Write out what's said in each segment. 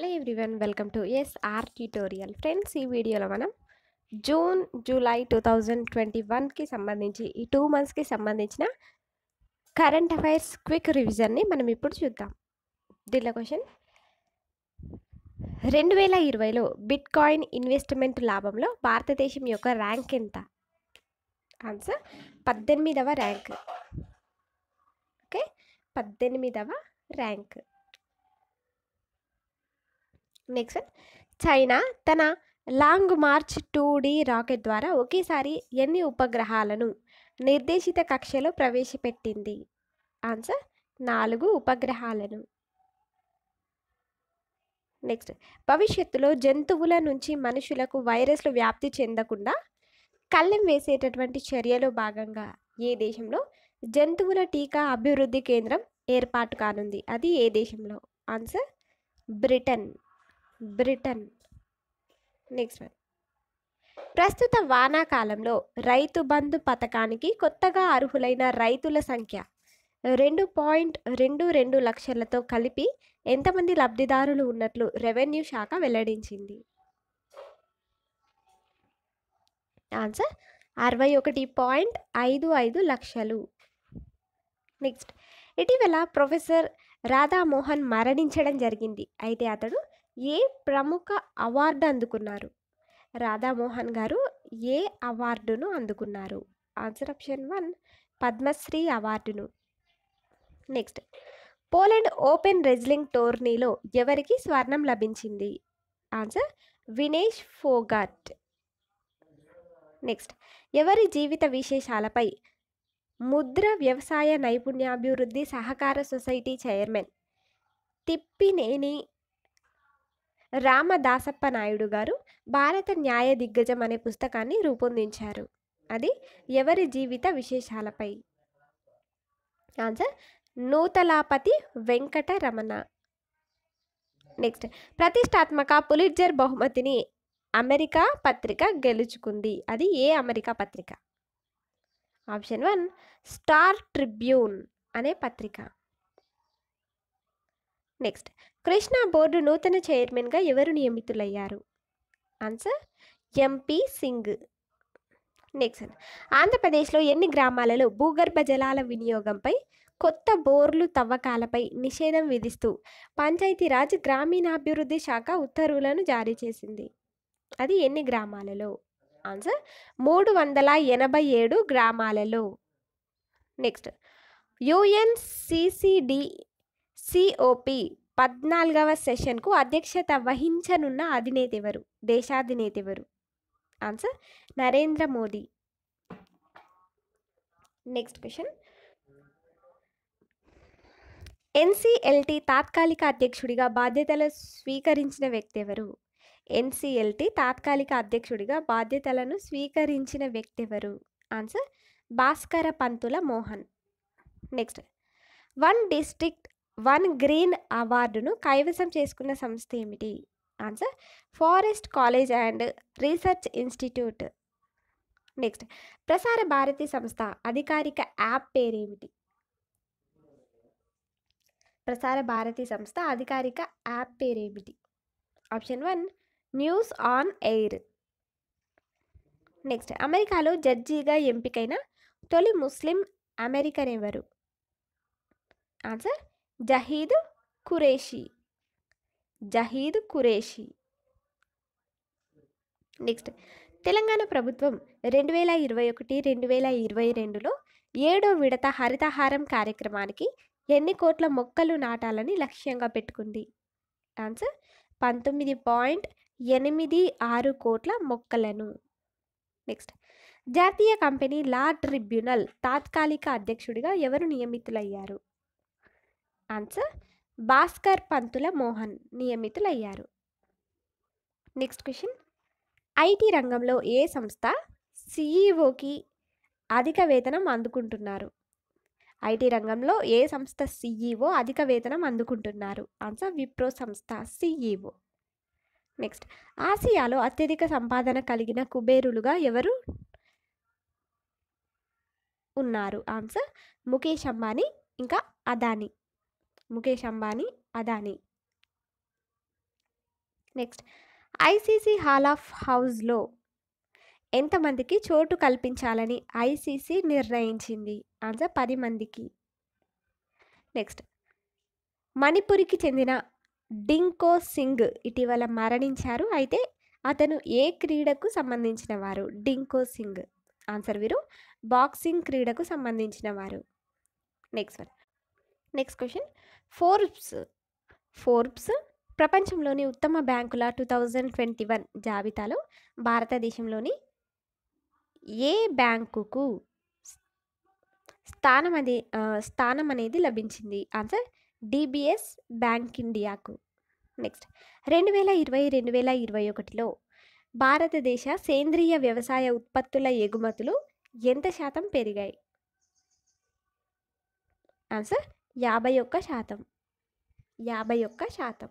hello everyone welcome to S R tutorial friends ఈ వీడియోలో మనం June July two thousand twenty వన్కి సంబంధించి ఈ టూ మంత్స్కి సంబంధించిన కరెంట్ అఫైర్స్ క్విక్ రివిజన్ని మనం ఇప్పుడు చూద్దాం దీనిలో క్వశ్చన్ రెండు వేల ఇరవైలో బిట్ కాయిన్ ఇన్వెస్ట్మెంట్ లాభంలో భారతదేశం యొక్క ర్యాంక్ ఎంత ఆన్సర్ పద్దెనిమిదవ ర్యాంక్ ఓకే పద్దెనిమిదవ ర్యాంక్ నెక్స్ట్ చైనా తన Long March two D rocket ద్వారా ఒకేసారి ఎన్ని ఉపగ్రహాలను నిర్దేశిత కక్షలో ప్రవేశపెట్టింది ఆన్సర్ నాలుగు ఉపగ్రహాలను నెక్స్ట్ భవిష్యత్తులో జంతువుల నుంచి మనుషులకు వైరస్లు వ్యాప్తి చెందకుండా కళ్ళెం వేసేటటువంటి చర్యలో భాగంగా ఏ దేశంలో జంతువుల టీకా అభివృద్ధి కేంద్రం ఏర్పాటు కానుంది అది ఏ దేశంలో answer Britain Britain next one ప్రస్తుత వానాకాలంలో రైతు బంధు పథకానికి కొత్తగా అర్హులైన రైతుల సంఖ్య రెండు పాయింట్ రెండు రెండు లక్షలతో కలిపి ఎంతమంది లబ్ధిదారులు ఉన్నట్లు రెవెన్యూ శాఖ వెల్లడించింది ఆన్సర్ అరవై ఒకటి పాయింట్ ఐదు ఐదు లక్షలు నెక్స్ట్ ఇటీవల ప్రొఫెసర్ రాధామోహన్ మరణించడం జరిగింది అయితే అతడు ఏ ప్రముఖ అవార్డు అందుకున్నారు రాధామోహన్ గారు ఏ అవార్డును అందుకున్నారు ఆన్సర్ ఆప్షన్ వన్ పద్మశ్రీ అవార్డును నెక్స్ట్ పోలాండ్ ఓపెన్ రెజ్లింగ్ టోర్నీలో ఎవరికి స్వర్ణం లభించింది ఆన్సర్ వినేష్ ఫోగాట్ నెక్స్ట్ ఎవరి జీవిత విశేషాలపై ముద్ర వ్యవసాయ నైపుణ్యాభివృద్ధి సహకార సొసైటీ చైర్మన్ తిప్పినేని రామదాసప్ప నాయుడు గారు భారత న్యాయ దిగ్గజం అనే పుస్తకాన్ని రూపొందించారు అది ఎవరి జీవిత విశేషాలపై ఆన్సర్ నూతలాపతి వెంకటరమణ నెక్స్ట్ ప్రతిష్టాత్మక పులిట్జర్ బహుమతిని అమెరికా పత్రిక గెలుచుకుంది అది ఏ అమెరికా పత్రిక ఆప్షన్ వన్ స్టార్ ట్రిబ్యూన్ అనే పత్రిక నెక్స్ట్ కృష్ణా బోర్డు నూతన చైర్మన్గా ఎవరు నియమితులయ్యారు ఆన్సర్ ఎంపీ సింగ్ నెక్స్ట్ ఆంధ్రప్రదేశ్లో ఎన్ని గ్రామాలలో భూగర్భ జలాల వినియోగంపై కొత్త బోర్లు తవ్వకాలపై నిషేధం విధిస్తూ పంచాయతీరాజ్ గ్రామీణాభివృద్ధి శాఖ ఉత్తర్వులను జారీ చేసింది అది ఎన్ని గ్రామాలలో ఆన్సర్ మూడు వందల ఎనభై ఏడు గ్రామాలలో నెక్స్ట్ యుఎన్సిసిడి సిఓపి పద్నాలుగవ సెషన్కు అధ్యక్షత వహించనున్న అధినేత ఎవరు దేశాధినేత ఎవరు answer Narendra Modi next question NCLT తాత్కాలిక అధ్యక్షుడిగా బాధ్యతలు స్వీకరించిన వ్యక్తి ఎవరు ఎన్సిఎల్టి తాత్కాలిక అధ్యక్షుడిగా బాధ్యతలను స్వీకరించిన వ్యక్తి ఎవరు answer Bhaskara Pantula Mohan next one district one green అవార్డును కైవసం చేసుకున్న సంస్థ ఏమిటి answer forest college and research institute next Prasar Bharati సంస్థ అధికారిక యాప్ పేరేమిటి ప్రసార భారతి సంస్థ అధికారిక యాప్ పేరేమిటి option one news on air next అమెరికాలో జడ్జిగా ఎంపికైన తొలి ముస్లిం అమెరికన్ ఎవరు ఆన్సర్ జహీద్ ఖురేషి జహీద్ ఖురేషి నెక్స్ట్ తెలంగాణ ప్రభుత్వం రెండు వేల ఇరవై ఒకటి రెండు వేల ఇరవై రెండులో ఏడో విడత హరితహారం కార్యక్రమానికి ఎన్ని కోట్ల మొక్కలు నాటాలని లక్ష్యంగా పెట్టుకుంది ఆన్సర్ పంతొమ్మిది పాయింట్ ఎనిమిది ఆరు కోట్ల మొక్కలను నెక్స్ట్ జాతీయ కంపెనీ లా ట్రిబ్యునల్ తాత్కాలిక అధ్యక్షుడిగా ఎవరు నియమితులయ్యారు ఆన్సర్ భాస్కర్ పంతుల మోహన్ నియమితులయ్యారు నెక్స్ట్ క్వశ్చన్ ఐటీ రంగంలో ఏ సంస్థ సీఈఓకి అధిక వేతనం అందుకుంటున్నారు ఐటీ రంగంలో ఏ సంస్థ సీఈఓ అధిక వేతనం అందుకుంటున్నారు ఆన్సర్ విప్రో సంస్థ సీఈఓ నెక్స్ట్ ఆసియాలో అత్యధిక సంపాదన కలిగిన కుబేరులుగా ఎవరు ఉన్నారు ఆన్సర్ ముఖేష్ అంబానీ ఇంకా Adani Mukesh Ambani Adani next ICC hall of హౌస్లో ఎంతమందికి చోటు కల్పించాలని ఐసీసీ నిర్ణయించింది ఆన్సర్ పది మందికి నెక్స్ట్ మణిపూర్కి చెందిన డింకో సింగ్ ఇటీవల మరణించారు అయితే అతను ఏ క్రీడకు సంబంధించిన వారు డింకో సింగ్ ఆన్సర్ వీరు బాక్సింగ్ క్రీడకు సంబంధించిన వారు next one next question Forbes Forbes ప్రపంచంలోని ఉత్తమ బ్యాంకుల టూ థౌజండ్ ట్వంటీ వన్ జాబితాలో భారతదేశంలోని ఏ బ్యాంకుకు స్థానం అది స్థానం అనేది లభించింది ఆన్సర్ డిబిఎస్ బ్యాంక్ ఇండియాకు నెక్స్ట్ రెండు వేల ఇరవై రెండు వేల ఇరవై ఒకటిలో భారతదేశ సేంద్రియ వ్యవసాయ ఉత్పత్తుల ఎగుమతులు ఎంత శాతం పెరిగాయి ఆన్సర్ యాభై ఒక్క శాతం యాభై ఒక్క శాతం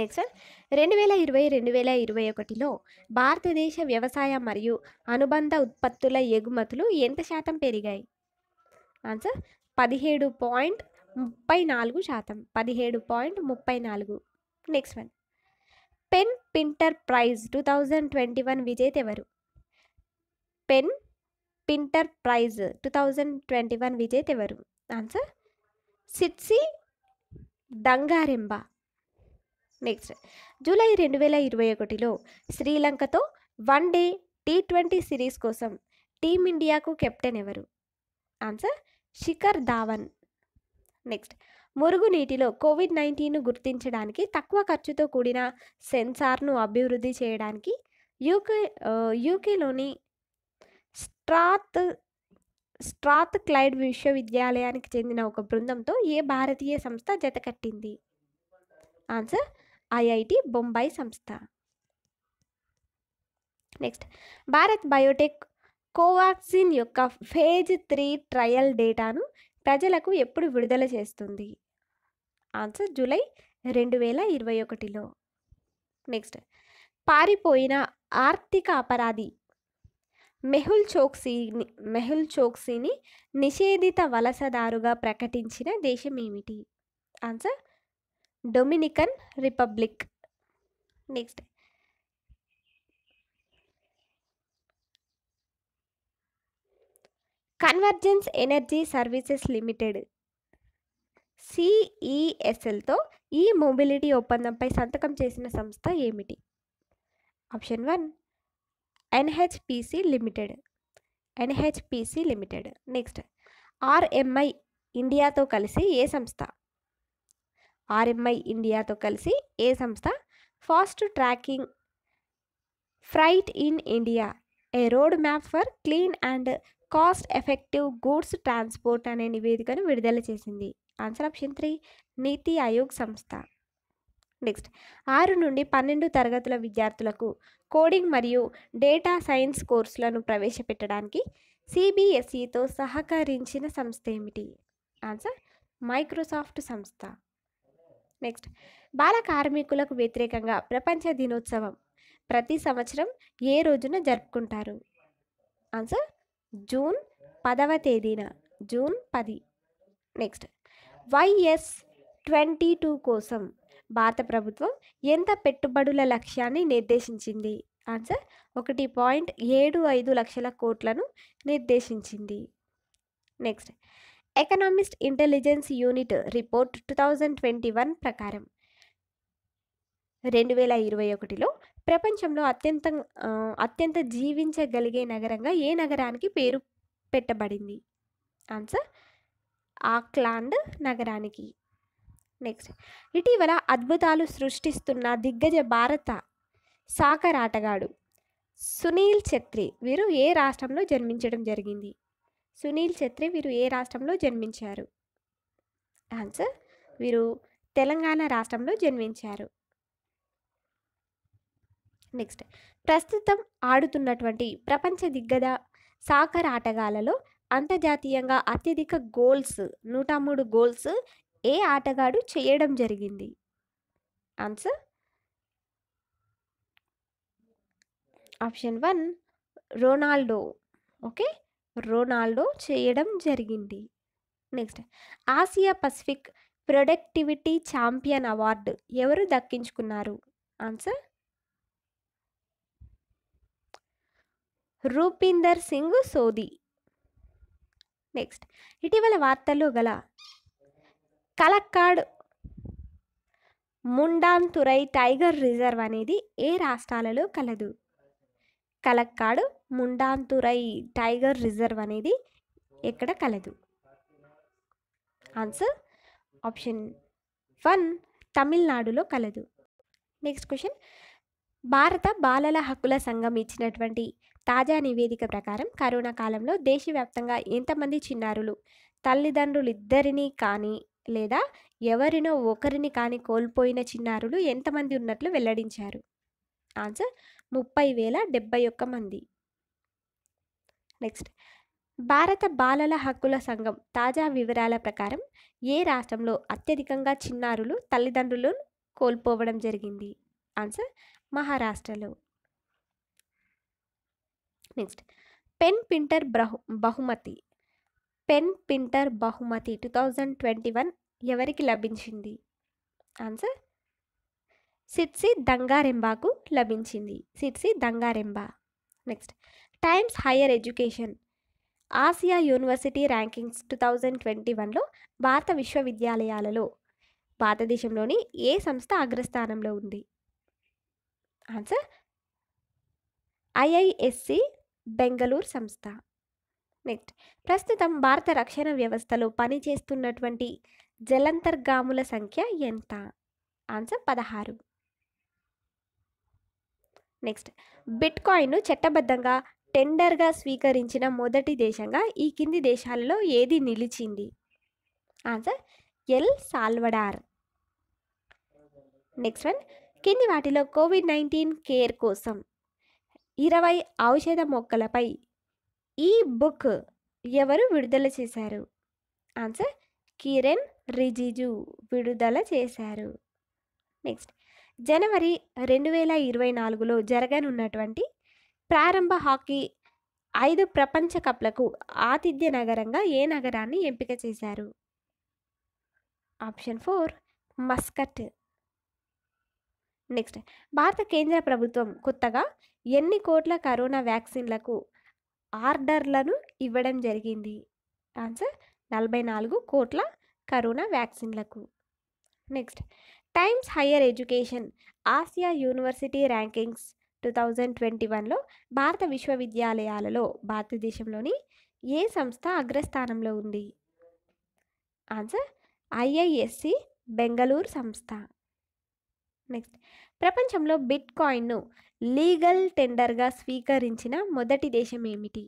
నెక్స్ట్ రెండు వేల ఇరవై రెండు వేల ఇరవై ఒకటిలో భారతదేశ వ్యవసాయ మరియు అనుబంధ ఉత్పత్తుల ఎగుమతులు ఎంత శాతం పెరిగాయి ఆన్సర్ పదిహేడు పాయింట్ ముప్పై నాలుగు శాతం పదిహేడు పాయింట్ ముప్పై నాలుగు next one PEN Pinter prize two thousand twenty one విజేత ఎవరు PEN Pinter prize two thousand twenty one విజేత ఎవరు answer Tsitsi Dangarembga next July రెండు వేల ఇరవై ఒకటిలో శ్రీలంకతో one day T twenty series కోసం టీమిండియాకు కెప్టెన్ ఎవరు ఆన్సర్ శిఖర్ ధావన్ నెక్స్ట్ మురుగునీటిలో కోవిడ్ నైన్టీన్ గుర్తించడానికి తక్కువ ఖర్చుతో కూడిన సెన్సార్ను అభివృద్ధి చేయడానికి యూకే యూకేలోని uh, స్ట్రాత్ స్ట్రాత్ క్లైడ్ విశ్వవిద్యాలయానికి చెందిన ఒక బృందంతో ఏ భారతీయ సంస్థ జత కట్టింది ఆన్సర్ ఐఐటి బొంబాయి సంస్థ నెక్స్ట్ భారత్ బయోటెక్ కోవాక్సిన్ యొక్క ఫేజ్ త్రీ ట్రయల్ డేటాను ప్రజలకు ఎప్పుడు విడుదల చేస్తుంది ఆన్సర్ జూలై రెండు వేల ఇరవై ఒకటిలో నెక్స్ట్ పారిపోయిన ఆర్థిక అపరాధి మెహుల్ చోక్సీని మెహుల్ చోక్సీని నిషేధిత వలసదారుగా ప్రకటించిన దేశం ఏమిటి answer Dominican Republic next Convergence Energy Services Limited సిఈఎస్ఎల్తో ఈ మొబిలిటీ ఒప్పందంపై సంతకం చేసిన సంస్థ ఏమిటి option one NHPC limited NHPC limited next RMI ఇండియాతో కలిసి ఏ సంస్థ ఆర్ఎంఐ ఇండియాతో కలిసి ఏ సంస్థ fast tracking freight in India a roadmap for clean and cost effective goods transport అనే నివేదికను విడుదల చేసింది ఆన్సర్ ఆప్షన్ త్రీ నీతి ఆయోగ్ సంస్థ నెక్స్ట్ ఆరు నుండి పన్నెండు తరగతుల విద్యార్థులకు కోడింగ్ మరియు డేటా సైన్స్ కోర్సులను ప్రవేశపెట్టడానికి సిబిఎస్ఈతో సహకరించిన సంస్థ ఏమిటి ఆన్సర్ మైక్రోసాఫ్ట్ సంస్థ నెక్స్ట్ బాల కార్మికులకు వ్యతిరేకంగా ప్రపంచ దినోత్సవం ప్రతి సంవత్సరం ఏ రోజున జరుపుకుంటారు ఆన్సర్ జూన్ పదవ తేదీన జూన్ పది నెక్స్ట్ వైఎస్ ట్వంటీ టూ కోసం భారత ప్రభుత్వం ఎంత పెట్టుబడుల లక్ష్యాన్ని నిర్దేశించింది ఆన్సర్ ఒకటి పాయింట్ ఏడు ఐదు లక్షల కోట్లను నిర్దేశించింది next Economist Intelligence Unit report two thousand twenty one ప్రకారం రెండు వేల ఇరవై ఒకటిలో ప్రపంచంలో అత్యంత అత్యంత జీవించగలిగే నగరంగా ఏ నగరానికి పేరు పెట్టబడింది ఆన్సర్ ఆక్లాండ్ నగరానికి నెక్స్ట్ ఇటీవల అద్భుతాలు సృష్టిస్తున్న దిగ్గజ భారత సాకర్ ఆటగాడు సునీల్ ఛత్రి వీరు ఏ రాష్ట్రంలో జన్మించడం జరిగింది సునీల్ ఛత్రి వీరు ఏ రాష్ట్రంలో జన్మించారు ఆన్సర్ వీరు తెలంగాణ రాష్ట్రంలో జన్మించారు నెక్స్ట్ ప్రస్తుతం ఆడుతున్నటువంటి ప్రపంచ దిగ్గజ సాకర్ ఆటగాళ్ళలో అంతర్జాతీయంగా అత్యధిక గోల్స్ నూట మూడు గోల్స్ ఏ ఆటగాడు చేయడం జరిగింది answer option one Ronaldo okay Ronaldo చేయడం జరిగింది next Asia Pacific productivity champion award ఎవరు దక్కించుకున్నారు ఆన్సర్ రూపీందర్ సింగ్ సోది నెక్స్ట్ ఇటీవల వార్తల్లో గల కలక్కాడ్ ముండాంతురై టైగర్ రిజర్వ్ అనేది ఏ రాష్ట్రాలలో కలదు కలక్కాడు ముండాంతురై టైగర్ రిజర్వ్ అనేది ఎక్కడ కలదు ఆన్సర్ ఆప్షన్ వన్ తమిళనాడులో కలదు నెక్స్ట్ క్వశ్చన్ భారత బాలల హక్కుల సంఘం ఇచ్చినటువంటి తాజా నివేదిక ప్రకారం కరోనా కాలంలో దేశవ్యాప్తంగా ఎంతమంది చిన్నారులు తల్లిదండ్రులు ఇద్దరినీ కానీ లేదా ఎవరినో ఒకరిని కానీ కోల్పోయిన చిన్నారులు ఎంతమంది ఉన్నట్లు వెల్లడించారు ఆన్సర్ ముప్పై వేల డెబ్బై ఒక్క మంది నెక్స్ట్ భారత బాలల హక్కుల సంఘం తాజా వివరాల ప్రకారం ఏ రాష్ట్రంలో అత్యధికంగా చిన్నారులు తల్లిదండ్రులను కోల్పోవడం జరిగింది ఆన్సర్ మహారాష్ట్రలో నెక్స్ట్ పెన్ పింటర్ బహుమతి పెన్ పింటర్ బహుమతి టూ థౌజండ్ ట్వంటీ వన్ ఎవరికి లభించింది ఆన్సర్ సిట్సి దంగారెంబాకు లభించింది Tsitsi Dangarembga next Times Higher Education Asia University Rankings two thousand twenty వన్లో భారత విశ్వవిద్యాలయాలలో భారతదేశంలోని ఏ సంస్థ అగ్రస్థానంలో ఉంది ఆన్సర్ ఐఐఎస్సి బెంగళూరు సంస్థ నెక్స్ట్ ప్రస్తుతం భారత రక్షణ వ్యవస్థలో పనిచేస్తున్నటువంటి జలంతర్గాముల సంఖ్య ఎంత ఆన్సర్ పదహారు నెక్స్ట్ బిట్కాయిన్ను చట్టబద్ధంగా టెండర్గా స్వీకరించిన మొదటి దేశంగా ఈ కింది దేశాలలో ఏది నిలిచింది answer El Salvador next one కింది వాటిలో కోవిడ్ నైన్టీన్ కేర్ కోసం ఇరవై ఔషధ మొక్కలపై ఈ బుక్ ఎవరు విడుదల చేశారు ఆన్సర్ కిరణ్ రిజిజు విడుదల చేశారు నెక్స్ట్ జనవరి రెండు వేల ఇరవై నాలుగులో జరగనున్నటువంటి ప్రారంభ హాకీ ఐదు ప్రపంచ కప్లకు ఆతిథ్య నగరంగా ఏ నగరాన్ని ఎంపిక చేశారు ఆప్షన్ ఫోర్ మస్కట్ నెక్స్ట్ భారత కేంద్ర ప్రభుత్వం కొత్తగా ఎన్ని కోట్ల కరోనా వ్యాక్సిన్లకు ఆర్డర్లను ఇవ్వడం జరిగింది ఆన్సర్ నలభై నాలుగు కోట్ల కరోనా వ్యాక్సిన్లకు next Times Higher Education Asia University Rankings two thousand twenty వన్లో భారత విశ్వవిద్యాలయాలలో భారతదేశంలోని ఏ సంస్థ అగ్రస్థానంలో ఉంది ఆన్సర్ ఐఐఎస్సి బెంగళూరు సంస్థ నెక్స్ట్ ప్రపంచంలో బిట్ కాయిన్ను లీగల్ టెండర్గా స్వీకరించిన మొదటి దేశం ఏమిటి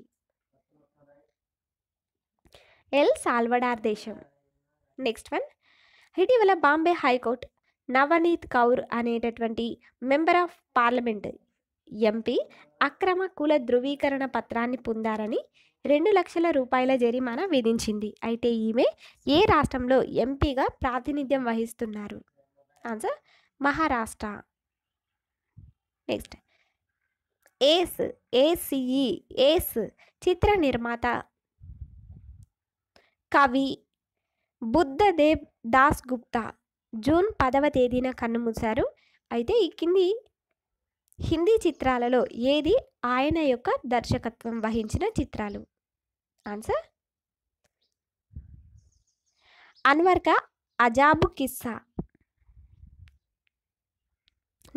ఎల్ సాల్వడార్ దేశం నెక్స్ట్ వన్ ఇటీవల బాంబే హైకోర్టు నవనీత్ కౌర్ అనేటటువంటి మెంబర్ ఆఫ్ పార్లమెంట్ ఎంపీ అక్రమ కుల ధృవీకరణ పత్రాన్ని పొందారని రెండు లక్షల రూపాయల జరిమానా విధించింది అయితే ఈమె ఏ రాష్ట్రంలో ఎంపీగా ప్రాతినిధ్యం వహిస్తున్నారు answer Maharashtra next ace ACE ace చిత్ర నిర్మాత కవి బుద్ధదేవ్ దాస్ గుప్తా జూన్ పదవ తేదీన కన్నుమూశారు అయితే ఈ కింది హిందీ చిత్రాలలో ఏది ఆయన యొక్క దర్శకత్వం వహించిన చిత్రాలు ఆన్సర్ అన్వర్గా అజాబు కిస్సా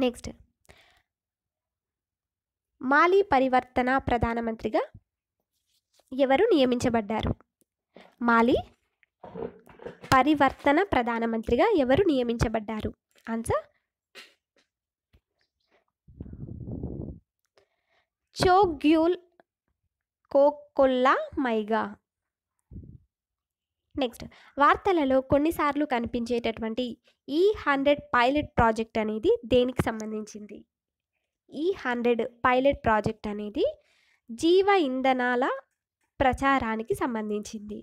నెక్స్ట్ మాలి పరివర్తన ప్రధానమంత్రిగా ఎవరు నియమించబడ్డారు మాలి పరివర్తన ప్రధానమంత్రిగా ఎవరు నియమించబడ్డారు ఆన్సర్ చోగ్యూల్ కోకొల్లా మైగా నెక్స్ట్ వార్తలలో కొన్నిసార్లు కనిపించేటటువంటి ఈ హండ్రెడ్ పైలట్ ప్రాజెక్ట్ అనేది దేనికి సంబంధించింది ఈ హండ్రెడ్ పైలట్ ప్రాజెక్ట్ అనేది జీవ ఇంధనాల ప్రచారానికి సంబంధించింది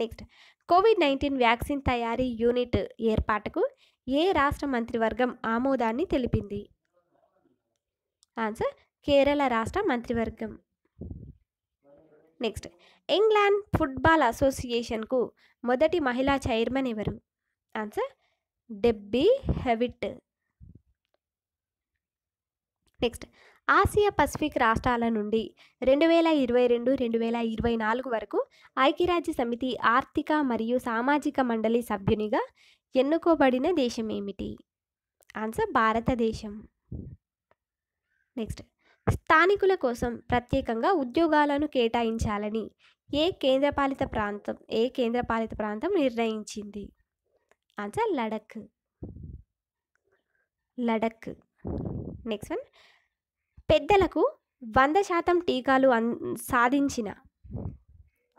నెక్స్ట్ కోవిడ్ నైన్టీన్ వ్యాక్సిన్ తయారీ యూనిట్ ఏర్పాటుకు ఏ రాష్ట్ర మంత్రివర్గం ఆమోదాన్ని తెలిపింది ఆన్సర్ కేరళ రాష్ట్ర మంత్రివర్గం నెక్స్ట్ ఇంగ్లాండ్ ఫుట్బాల్ అసోసియేషన్కు మొదటి మహిళా చైర్మన్ ఎవరు answer Debbie Hewitt next Asia Pacific రాష్ట్రాల నుండి రెండు వేల ఇరవై రెండు రెండు వేల ఇరవై నాలుగు వరకు ఐక్యరాజ్య సమితి ఆర్థిక మరియు సామాజిక మండలి సభ్యునిగా ఎన్నుకోబడిన దేశం ఏమిటి ఆన్సర్ భారతదేశం నెక్స్ట్ స్థానికుల కోసం ప్రత్యేకంగా ఉద్యోగాలను కేటాయించాలని ఏ కేంద్రపాలిత ప్రాంతం ఏ కేంద్రపాలిత ప్రాంతం నిర్ణయించింది answer Ladakh Ladakh next one పెద్దలకు వంద శాతం టీకాలు అన్ సాధించిన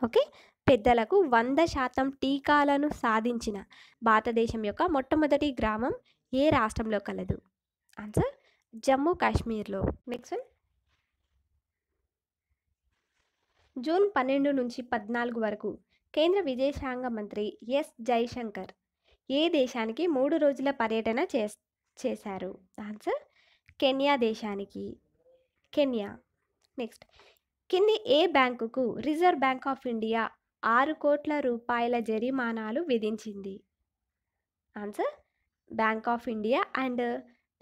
ఓకే పెద్దలకు వంద శాతం టీకాలను సాధించిన భారతదేశం యొక్క మొట్టమొదటి గ్రామం ఏ రాష్ట్రంలో కలదు ఆన్సర్ జమ్మూ కాశ్మీర్లో నెక్స్ట్ వన్ జూన్ పన్నెండు నుంచి పద్నాలుగు వరకు కేంద్ర విదేశాంగ మంత్రి ఎస్ జైశంకర్ ఏ దేశానికి మూడు రోజుల పర్యటన చేశారు ఆన్సర్ కెన్యా దేశానికి కెన్యా నెక్స్ట్ కింది ఏ బ్యాంకుకు రిజర్వ్ బ్యాంక్ ఆఫ్ ఇండియా ఆరు కోట్ల రూపాయల జరిమానాలు విధించింది answer Bank of India and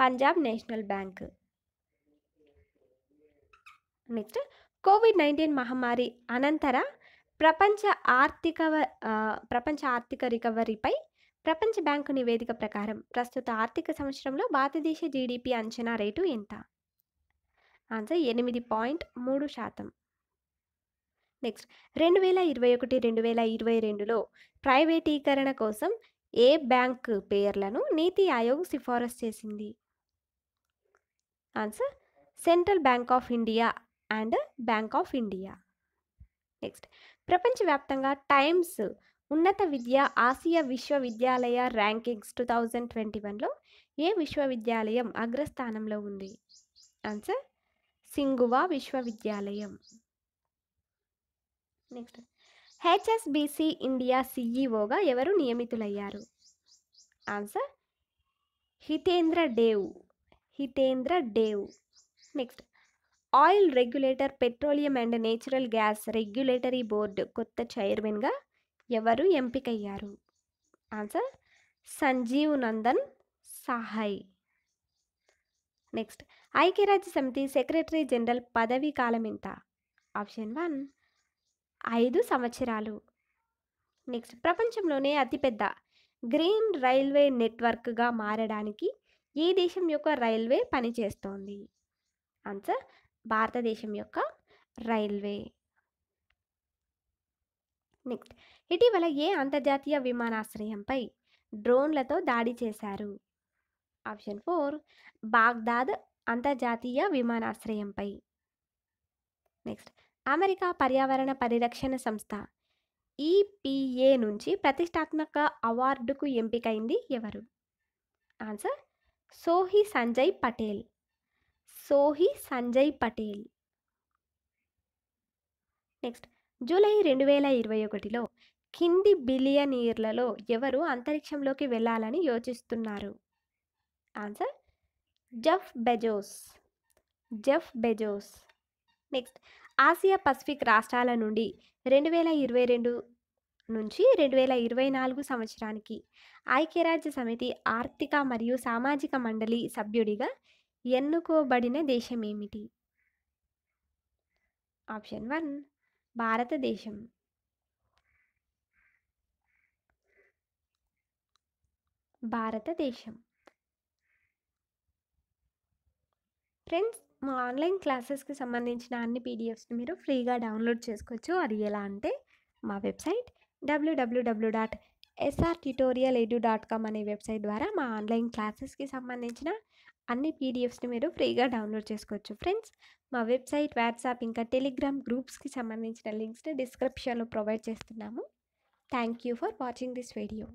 Punjab National Bank next COVID nineteen మహమ్మారి అనంతర ప్రపంచ ఆర్థిక ప్రపంచ ఆర్థిక రికవరీపై ప్రపంచ బ్యాంకు నివేదిక ప్రకారం ప్రస్తుత ఆర్థిక సంవత్సరంలో భారతదేశ జీడిపి అంచనా రేటు ఎంత ఆన్సర్ ఎనిమిది పాయింట్ మూడు శాతం నెక్స్ట్ రెండు వేల ఇరవై ఒకటి రెండు వేల ఇరవై రెండులో ప్రైవేటీకరణ కోసం ఏ బ్యాంక్ పేర్లను నీతి ఆయోగ్ సిఫారసు చేసింది answer Central Bank of India and Bank of India next ప్రపంచవ్యాప్తంగా టైమ్స్ ఉన్నత విద్య ఆసియా విశ్వవిద్యాలయ ర్యాంకింగ్స్ టూ థౌజండ్ ట్వంటీ వన్లో ఏ విశ్వవిద్యాలయం అగ్రస్థానంలో ఉంది ఆన్సర్ సింగువా విశ్వవిద్యాలయం నెక్స్ట్ హెచ్ఎస్బిసి ఇండియా సిఈఓగా ఎవరు నియమితులయ్యారు answer Hitendra Dave Hitendra Dave next oil regulator Petroleum and Natural Gas Regulatory Board కొత్త చైర్మన్గా ఎవరు ఎంపికయ్యారు ఆన్సర్ సంజీవ్ నందన్ సహాయ్ నెక్స్ట్ ఐక్యరాజ్య సమితి సెక్రటరీ జనరల్ పదవీ కాలం ఎంత ఆప్షన్ వన్ ఐదు సంవత్సరాలు నెక్స్ట్ ప్రపంచంలోనే అతిపెద్ద గ్రీన్ రైల్వే నెట్వర్క్గా మారడానికి ఏ దేశం యొక్క రైల్వే పనిచేస్తోంది ఆన్సర్ భారతదేశం యొక్క రైల్వే నెక్స్ట్ ఇటీవల ఏ అంతర్జాతీయ విమానాశ్రయంపై డ్రోన్లతో దాడి చేశారు ఆప్షన్ ఫోర్ బాగ్దాద్ అంతర్జాతీయ విమానాశ్రయంపై నెక్స్ట్ అమెరికా పర్యావరణ పరిరక్షణ సంస్థ ఈపిఏ నుంచి ప్రతిష్టాత్మక అవార్డుకు ఎంపికైంది ఎవరు answer Sohi Sanjay Patel Sohi Sanjay Patel next July రెండు వేల ఇరవై ఒకటిలో కింది ఇయర్లలో ఎవరు అంతరిక్షంలోకి వెళ్ళాలని యోచిస్తున్నారు answer Jeff Bezos Jeff Bezos next Asia Pacific రాష్ట్రాల నుండి రెండు వేల ఇరవై రెండు నుంచి రెండు వేల ఇరవై నాలుగు సంవత్సరానికి ఐక్యరాజ్య సమితి ఆర్థిక మరియు సామాజిక మండలి సభ్యుడిగా ఎన్నుకోబడిన దేశం ఏమిటి ఆప్షన్ వన్ భారతదేశం భారతదేశం ఫ్రెండ్స్ మా ఆన్లైన్ క్లాసెస్కి సంబంధించిన అన్ని పీడిఎఫ్స్ని మీరు ఫ్రీగా డౌన్లోడ్ చేసుకోవచ్చు అది ఎలా అంటే మా website W W W dot S R tutorial edu dot com అనే వెబ్సైట్ ద్వారా మా ఆన్లైన్ క్లాసెస్కి సంబంధించిన అన్ని పీడిఎఫ్స్ని మీరు ఫ్రీగా డౌన్లోడ్ చేసుకోవచ్చు ఫ్రెండ్స్ మా వెబ్సైట్ వాట్సాప్ ఇంకా టెలిగ్రామ్ గ్రూప్స్కి సంబంధించిన లింక్స్ని డిస్క్రిప్షన్లో ప్రొవైడ్ చేస్తున్నాము thank you for watching this video